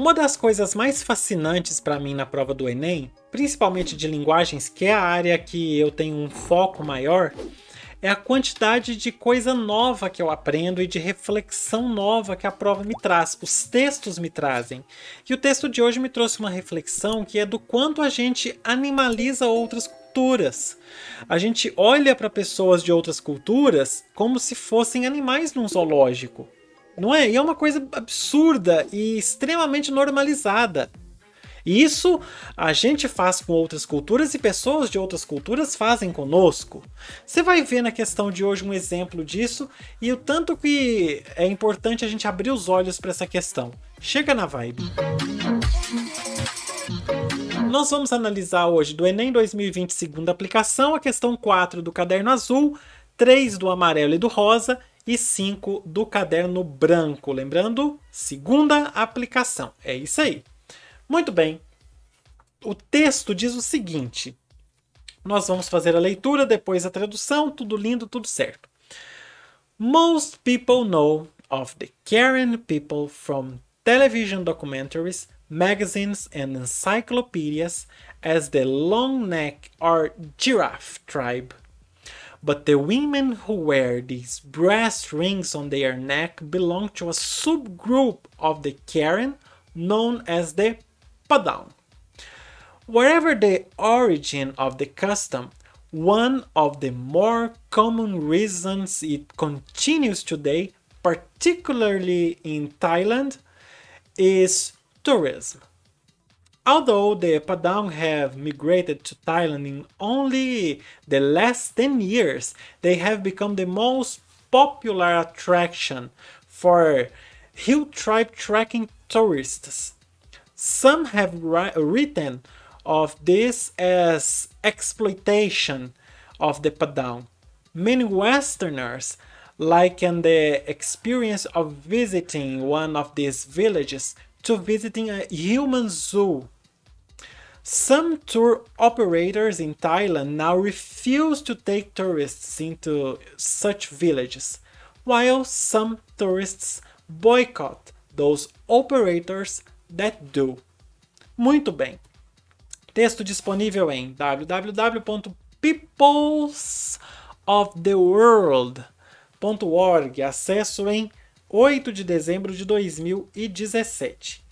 Uma das coisas mais fascinantes para mim na prova do Enem, principalmente de linguagens, que é a área que eu tenho um foco maior, é a quantidade de coisa nova que eu aprendo e de reflexão nova que a prova me traz, os textos me trazem. E o texto de hoje me trouxe uma reflexão que é do quanto a gente animaliza outras culturas. A gente olha para pessoas de outras culturas como se fossem animais num zoológico não é? E é uma coisa absurda e extremamente normalizada. E isso a gente faz com outras culturas e pessoas de outras culturas fazem conosco. Você vai ver na questão de hoje um exemplo disso e o tanto que é importante a gente abrir os olhos para essa questão. Chega na vibe. Nós vamos analisar hoje do Enem 2020 segunda aplicação, a questão 4 do caderno azul, 3 do amarelo e do rosa e 5 do caderno branco. Lembrando, segunda aplicação. É isso aí. Muito bem. O texto diz o seguinte: nós vamos fazer a leitura, depois a tradução, tudo lindo, tudo certo. Most people know of the Karen people from television documentaries, magazines, and encyclopedias as the long neck or giraffe tribe. but the women who wear these brass rings on their neck belong to a subgroup of the Karen known as the Padang. Wherever the origin of the custom, one of the more common reasons it continues today, particularly in Thailand, is tourism. Although the Padang have migrated to Thailand in only the last 10 years, they have become the most popular attraction for hill tribe trekking tourists. Some have written of this as exploitation of the Padang. Many Westerners liken the experience of visiting one of these villages to visiting a human zoo Some tour operators in Thailand now refuse to take tourists into such villages, while some tourists boycott those operators that do. Muito bem. Texto disponível em www.peoplesoftheworld.org, acesso em 8 de dezembro de 2017.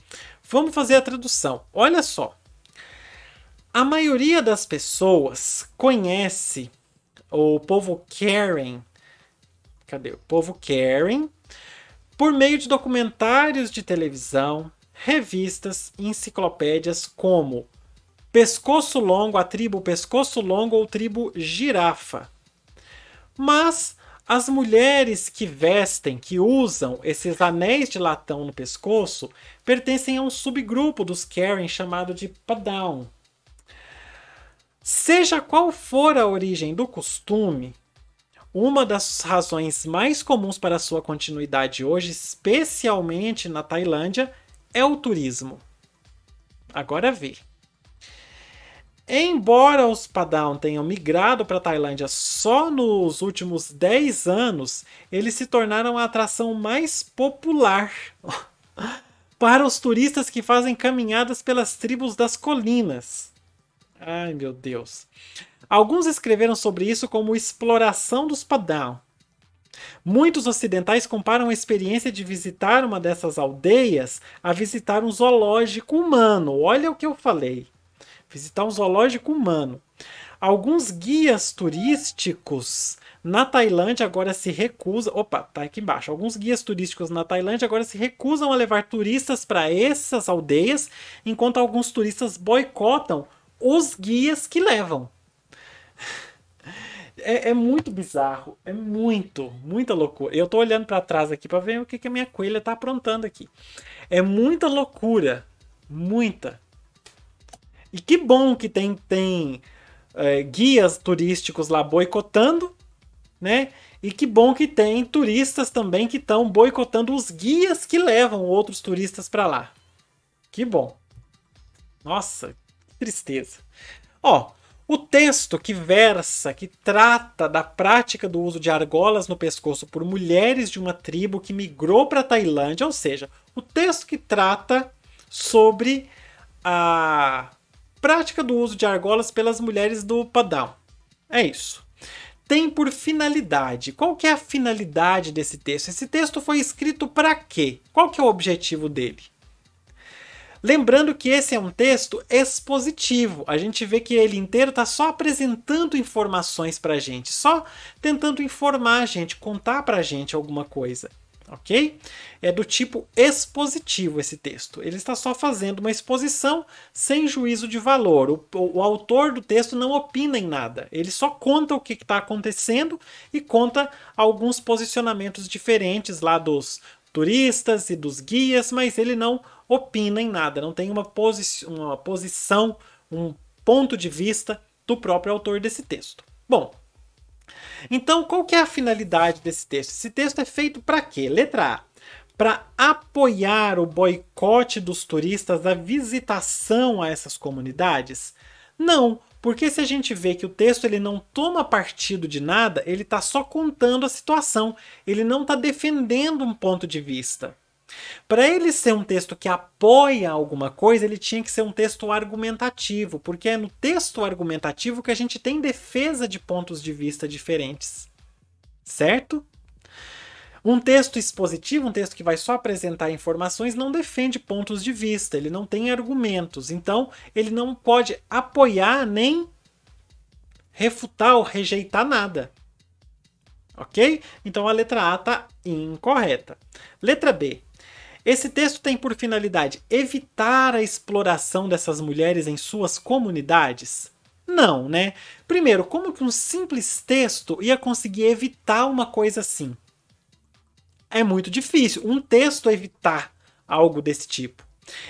Vamos fazer a tradução. Olha só. A maioria das pessoas conhece o povo Karen. Cadê? O povo Karen por meio de documentários de televisão, revistas e enciclopédias como Pescoço Longo, a tribo Pescoço Longo ou tribo Girafa. Mas as mulheres que vestem, que usam esses anéis de latão no pescoço, pertencem a um subgrupo dos Karen chamado de Padown. Seja qual for a origem do costume, uma das razões mais comuns para sua continuidade hoje, especialmente na Tailândia, é o turismo. Agora vê. Embora os Padawan tenham migrado para a Tailândia só nos últimos 10 anos, eles se tornaram a atração mais popular para os turistas que fazem caminhadas pelas tribos das colinas. Ai, meu Deus. Alguns escreveram sobre isso como exploração dos Padawan. Muitos ocidentais comparam a experiência de visitar uma dessas aldeias a visitar um zoológico humano. Olha o que eu falei. Visitar um zoológico humano. Alguns guias turísticos na Tailândia agora se recusam. Opa, tá aqui embaixo. Alguns guias turísticos na Tailândia agora se recusam a levar turistas para essas aldeias, enquanto alguns turistas boicotam os guias que levam. É, é, muito bizarro, é muito, muita loucura. Eu tô olhando para trás aqui para ver o que, que a minha coelha tá aprontando aqui. É muita loucura, muita. E que bom que tem, tem é, guias turísticos lá boicotando, né? E que bom que tem turistas também que estão boicotando os guias que levam outros turistas para lá. Que bom. Nossa, Tristeza. Ó, o texto que versa, que trata da prática do uso de argolas no pescoço por mulheres de uma tribo que migrou para a Tailândia, ou seja, o texto que trata sobre a prática do uso de argolas pelas mulheres do Padão. É isso. Tem por finalidade. Qual que é a finalidade desse texto? Esse texto foi escrito para quê? Qual que é o objetivo dele? Lembrando que esse é um texto expositivo, a gente vê que ele inteiro está só apresentando informações para a gente, só tentando informar a gente, contar para a gente alguma coisa, ok? É do tipo expositivo esse texto, ele está só fazendo uma exposição sem juízo de valor. O, o, o autor do texto não opina em nada, ele só conta o que está acontecendo e conta alguns posicionamentos diferentes lá dos turistas e dos guias, mas ele não opina em nada, não tem uma, posi uma posição, um ponto de vista do próprio autor desse texto. Bom, então qual que é a finalidade desse texto? Esse texto é feito para quê? Letra A. Para apoiar o boicote dos turistas da visitação a essas comunidades? Não, porque se a gente vê que o texto ele não toma partido de nada, ele está só contando a situação, ele não está defendendo um ponto de vista. Para ele ser um texto que apoia alguma coisa, ele tinha que ser um texto argumentativo, porque é no texto argumentativo que a gente tem defesa de pontos de vista diferentes. Certo? Um texto expositivo, um texto que vai só apresentar informações, não defende pontos de vista, ele não tem argumentos. Então, ele não pode apoiar nem refutar ou rejeitar nada. Ok? Então a letra A está incorreta. Letra B. Esse texto tem por finalidade evitar a exploração dessas mulheres em suas comunidades? Não, né? Primeiro, como que um simples texto ia conseguir evitar uma coisa assim? É muito difícil um texto evitar algo desse tipo.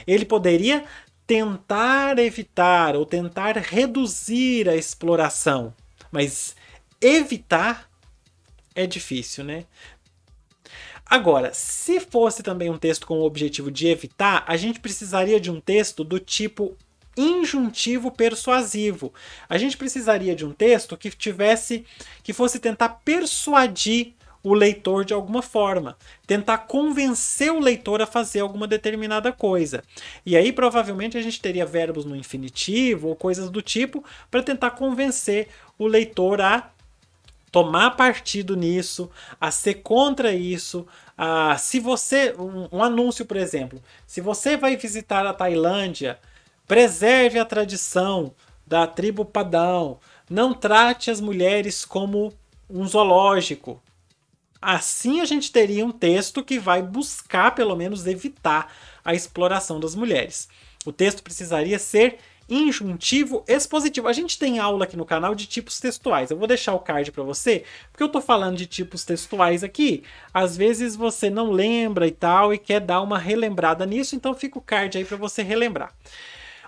Ele poderia tentar evitar ou tentar reduzir a exploração, mas evitar é difícil, né? Agora, se fosse também um texto com o objetivo de evitar, a gente precisaria de um texto do tipo injuntivo persuasivo. A gente precisaria de um texto que tivesse que fosse tentar persuadir o leitor de alguma forma, tentar convencer o leitor a fazer alguma determinada coisa. E aí provavelmente a gente teria verbos no infinitivo ou coisas do tipo para tentar convencer o leitor a tomar partido nisso, a ser contra isso. A, se você. Um, um anúncio, por exemplo. Se você vai visitar a Tailândia, preserve a tradição da tribo Padão. Não trate as mulheres como um zoológico. Assim a gente teria um texto que vai buscar, pelo menos, evitar a exploração das mulheres. O texto precisaria ser injuntivo expositivo. A gente tem aula aqui no canal de tipos textuais. Eu vou deixar o card para você, porque eu tô falando de tipos textuais aqui. Às vezes você não lembra e tal e quer dar uma relembrada nisso, então fica o card aí para você relembrar.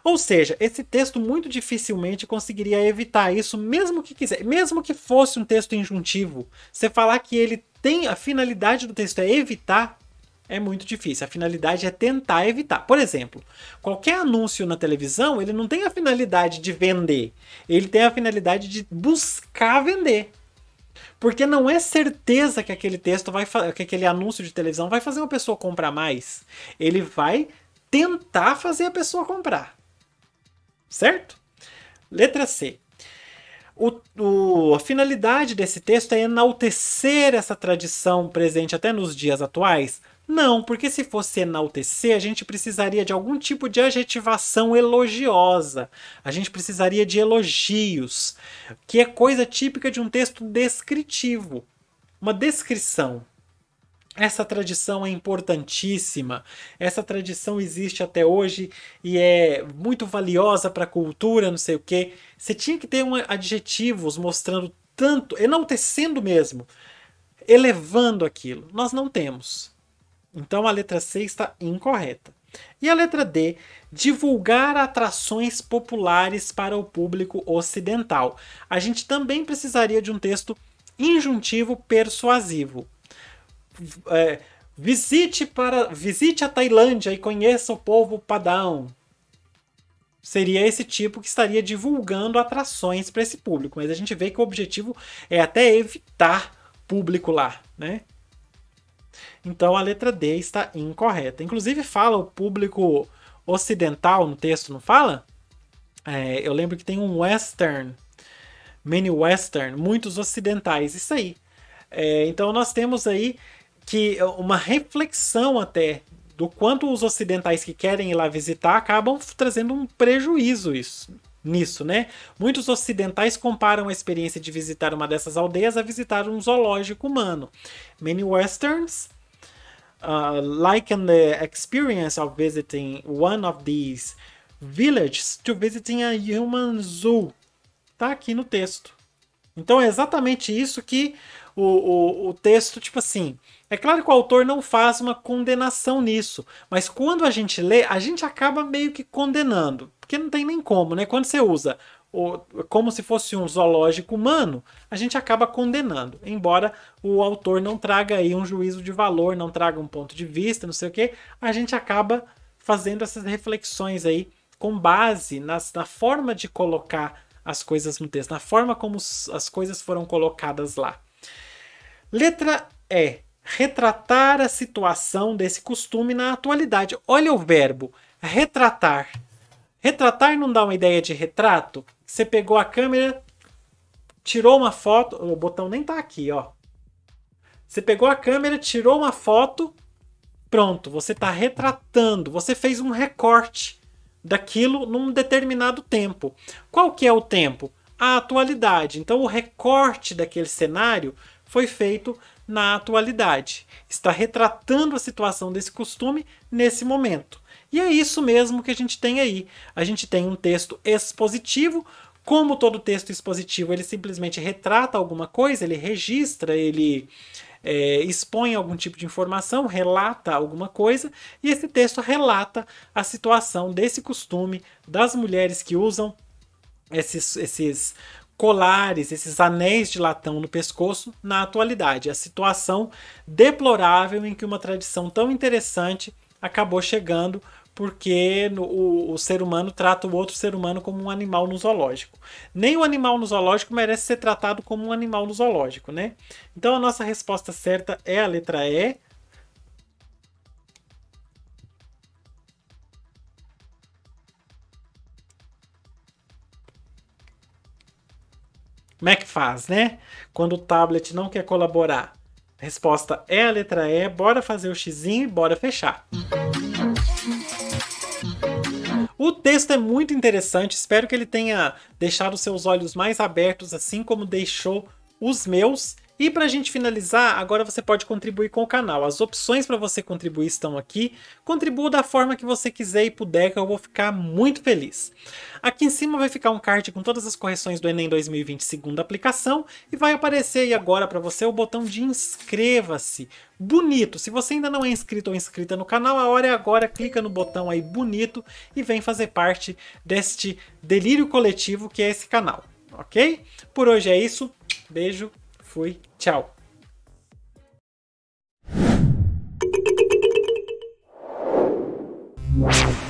Ou seja, esse texto muito dificilmente conseguiria evitar isso, mesmo que quiser, mesmo que fosse um texto injuntivo. Você falar que ele tem a finalidade do texto é evitar é muito difícil. A finalidade é tentar evitar. Por exemplo, qualquer anúncio na televisão, ele não tem a finalidade de vender. Ele tem a finalidade de buscar vender. Porque não é certeza que aquele texto vai que aquele anúncio de televisão vai fazer uma pessoa comprar mais. Ele vai tentar fazer a pessoa comprar. Certo? Letra C. O, o, a finalidade desse texto é enaltecer essa tradição presente até nos dias atuais? Não, porque se fosse enaltecer, a gente precisaria de algum tipo de adjetivação elogiosa. A gente precisaria de elogios, que é coisa típica de um texto descritivo uma descrição. Essa tradição é importantíssima. Essa tradição existe até hoje e é muito valiosa para a cultura, não sei o quê. Você tinha que ter um adjetivos mostrando tanto, enaltecendo mesmo, elevando aquilo. Nós não temos. Então a letra C está incorreta. E a letra D, divulgar atrações populares para o público ocidental. A gente também precisaria de um texto injuntivo persuasivo é, visite para visite a Tailândia e conheça o povo Padão. Seria esse tipo que estaria divulgando atrações para esse público, mas a gente vê que o objetivo é até evitar público lá, né? Então a letra D está incorreta. Inclusive fala o público ocidental no texto, não fala? É, eu lembro que tem um western, many western, muitos ocidentais, isso aí. É, então nós temos aí que é uma reflexão até do quanto os ocidentais que querem ir lá visitar acabam trazendo um prejuízo isso, nisso, né? Muitos ocidentais comparam a experiência de visitar uma dessas aldeias a visitar um zoológico humano. Many Westerns uh, liken the experience of visiting one of these villages to visiting a human zoo. Tá aqui no texto. Então é exatamente isso que o, o, o texto, tipo assim. É claro que o autor não faz uma condenação nisso, mas quando a gente lê, a gente acaba meio que condenando, porque não tem nem como, né? Quando você usa o, como se fosse um zoológico humano, a gente acaba condenando, embora o autor não traga aí um juízo de valor, não traga um ponto de vista, não sei o que, a gente acaba fazendo essas reflexões aí com base nas, na forma de colocar as coisas no texto, na forma como as coisas foram colocadas lá. Letra E. Retratar a situação desse costume na atualidade. Olha o verbo retratar. Retratar não dá uma ideia de retrato? Você pegou a câmera, tirou uma foto. O botão nem tá aqui, ó. Você pegou a câmera, tirou uma foto, pronto, você está retratando, você fez um recorte daquilo num determinado tempo. Qual que é o tempo? A atualidade. Então o recorte daquele cenário foi feito na atualidade. Está retratando a situação desse costume nesse momento. E é isso mesmo que a gente tem aí. A gente tem um texto expositivo. Como todo texto expositivo, ele simplesmente retrata alguma coisa, ele registra, ele é, expõe algum tipo de informação, relata alguma coisa, e esse texto relata a situação desse costume, das mulheres que usam esses, esses colares, esses anéis de latão no pescoço na atualidade, a situação deplorável em que uma tradição tão interessante acabou chegando porque no, o, o, ser humano trata o outro ser humano como um animal no zoológico. Nem o animal no zoológico merece ser tratado como um animal no zoológico, né? Então a nossa resposta certa é a letra E, Como é que faz, né? Quando o tablet não quer colaborar. Resposta é a letra E. Bora fazer o xizinho e bora fechar. O texto é muito interessante, espero que ele tenha deixado seus olhos mais abertos, assim como deixou os meus. E para a gente finalizar, agora você pode contribuir com o canal. As opções para você contribuir estão aqui. Contribua da forma que você quiser e puder, que eu vou ficar muito feliz. Aqui em cima vai ficar um card com todas as correções do Enem 2020 segunda aplicação e vai aparecer aí agora para você o botão de inscreva-se. Bonito! Se você ainda não é inscrito ou inscrita no canal, a hora é agora. Clica no botão aí bonito e vem fazer parte deste delírio coletivo que é esse canal, ok? Por hoje é isso. Beijo! Fui, tchau. Wow.